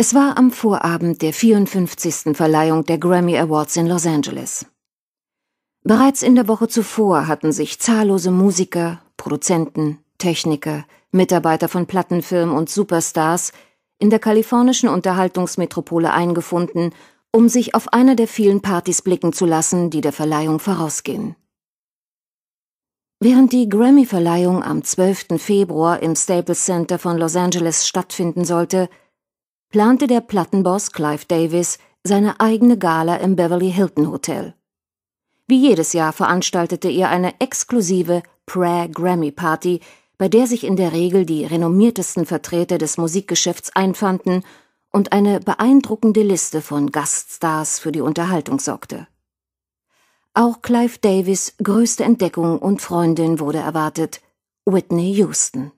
Es war am Vorabend der 54. Verleihung der Grammy Awards in Los Angeles. Bereits in der Woche zuvor hatten sich zahllose Musiker, Produzenten, Techniker, Mitarbeiter von Plattenfirmen und Superstars in der kalifornischen Unterhaltungsmetropole eingefunden, um sich auf einer der vielen Partys blicken zu lassen, die der Verleihung vorausgehen. Während die Grammy-Verleihung am 12. Februar im Staples Center von Los Angeles stattfinden sollte, plante der Plattenboss Clive Davis seine eigene Gala im Beverly Hilton Hotel. Wie jedes Jahr veranstaltete er eine exklusive Prayer grammy party bei der sich in der Regel die renommiertesten Vertreter des Musikgeschäfts einfanden und eine beeindruckende Liste von Gaststars für die Unterhaltung sorgte. Auch Clive Davis größte Entdeckung und Freundin wurde erwartet, Whitney Houston.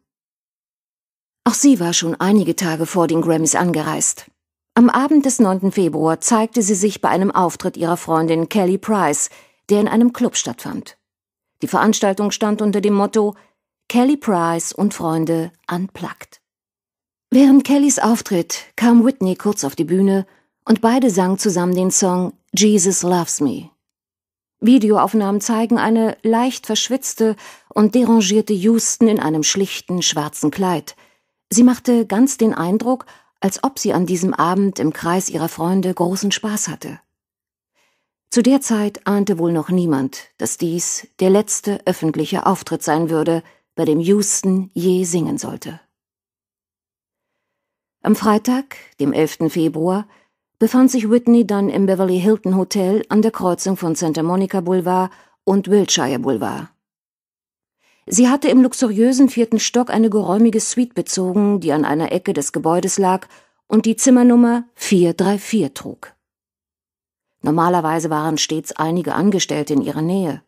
Auch sie war schon einige Tage vor den Grammys angereist. Am Abend des 9. Februar zeigte sie sich bei einem Auftritt ihrer Freundin Kelly Price, der in einem Club stattfand. Die Veranstaltung stand unter dem Motto Kelly Price und Freunde unplugged. Während Kellys Auftritt kam Whitney kurz auf die Bühne und beide sangen zusammen den Song Jesus Loves Me. Videoaufnahmen zeigen eine leicht verschwitzte und derangierte Houston in einem schlichten schwarzen Kleid – Sie machte ganz den Eindruck, als ob sie an diesem Abend im Kreis ihrer Freunde großen Spaß hatte. Zu der Zeit ahnte wohl noch niemand, dass dies der letzte öffentliche Auftritt sein würde, bei dem Houston je singen sollte. Am Freitag, dem 11. Februar, befand sich Whitney dann im Beverly Hilton Hotel an der Kreuzung von Santa Monica Boulevard und Wiltshire Boulevard. Sie hatte im luxuriösen vierten Stock eine geräumige Suite bezogen, die an einer Ecke des Gebäudes lag und die Zimmernummer 434 trug. Normalerweise waren stets einige Angestellte in ihrer Nähe.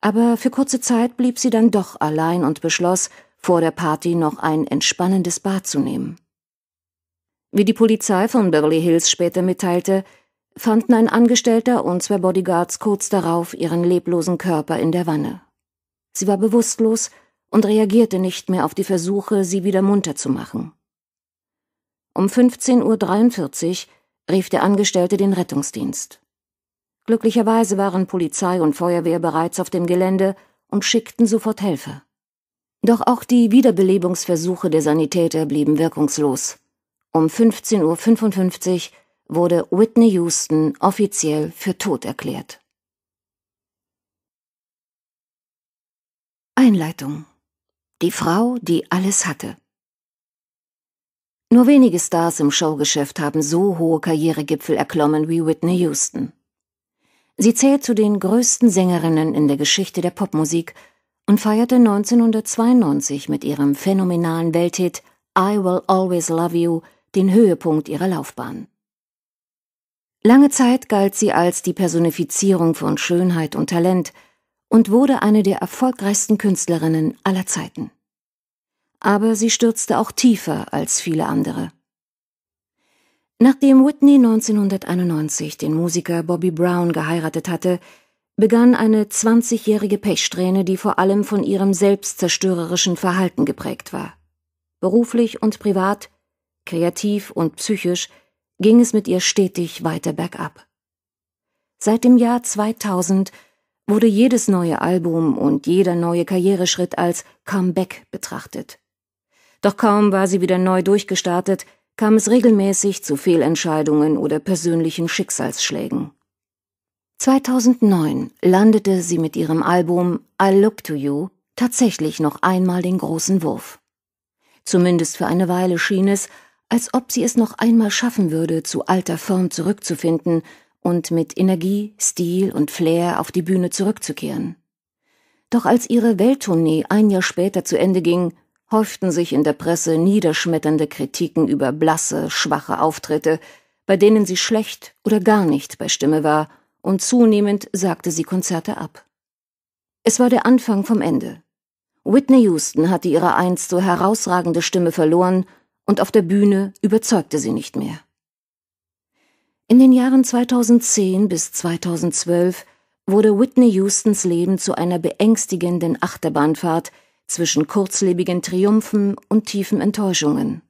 Aber für kurze Zeit blieb sie dann doch allein und beschloss, vor der Party noch ein entspannendes Bad zu nehmen. Wie die Polizei von Beverly Hills später mitteilte, fanden ein Angestellter und zwei Bodyguards kurz darauf ihren leblosen Körper in der Wanne. Sie war bewusstlos und reagierte nicht mehr auf die Versuche, sie wieder munter zu machen. Um 15.43 Uhr rief der Angestellte den Rettungsdienst. Glücklicherweise waren Polizei und Feuerwehr bereits auf dem Gelände und schickten sofort Helfer. Doch auch die Wiederbelebungsversuche der Sanitäter blieben wirkungslos. Um 15.55 Uhr wurde Whitney Houston offiziell für tot erklärt. Einleitung. Die Frau, die alles hatte. Nur wenige Stars im Showgeschäft haben so hohe Karrieregipfel erklommen wie Whitney Houston. Sie zählt zu den größten Sängerinnen in der Geschichte der Popmusik und feierte 1992 mit ihrem phänomenalen Welthit I Will Always Love You den Höhepunkt ihrer Laufbahn. Lange Zeit galt sie als die Personifizierung von Schönheit und Talent – und wurde eine der erfolgreichsten Künstlerinnen aller Zeiten. Aber sie stürzte auch tiefer als viele andere. Nachdem Whitney 1991 den Musiker Bobby Brown geheiratet hatte, begann eine 20-jährige Pechsträhne, die vor allem von ihrem selbstzerstörerischen Verhalten geprägt war. Beruflich und privat, kreativ und psychisch ging es mit ihr stetig weiter bergab. Seit dem Jahr 2000 wurde jedes neue Album und jeder neue Karriereschritt als Comeback betrachtet. Doch kaum war sie wieder neu durchgestartet, kam es regelmäßig zu Fehlentscheidungen oder persönlichen Schicksalsschlägen. 2009 landete sie mit ihrem Album I Look to You tatsächlich noch einmal den großen Wurf. Zumindest für eine Weile schien es, als ob sie es noch einmal schaffen würde, zu alter Form zurückzufinden und mit Energie, Stil und Flair auf die Bühne zurückzukehren. Doch als ihre Welttournee ein Jahr später zu Ende ging, häuften sich in der Presse niederschmetternde Kritiken über blasse, schwache Auftritte, bei denen sie schlecht oder gar nicht bei Stimme war, und zunehmend sagte sie Konzerte ab. Es war der Anfang vom Ende. Whitney Houston hatte ihre einst so herausragende Stimme verloren und auf der Bühne überzeugte sie nicht mehr. In den Jahren 2010 bis 2012 wurde Whitney Houstons Leben zu einer beängstigenden Achterbahnfahrt zwischen kurzlebigen Triumphen und tiefen Enttäuschungen.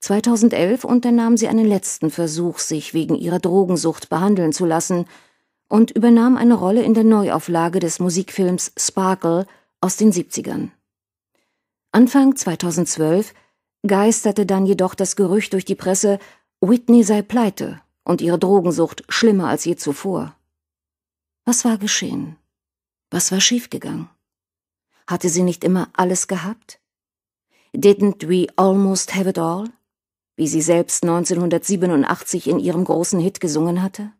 2011 unternahm sie einen letzten Versuch, sich wegen ihrer Drogensucht behandeln zu lassen und übernahm eine Rolle in der Neuauflage des Musikfilms Sparkle aus den 70ern. Anfang 2012 geisterte dann jedoch das Gerücht durch die Presse, Whitney sei pleite und ihre Drogensucht schlimmer als je zuvor. Was war geschehen? Was war schiefgegangen? Hatte sie nicht immer alles gehabt? Didn't we almost have it all? Wie sie selbst 1987 in ihrem großen Hit gesungen hatte?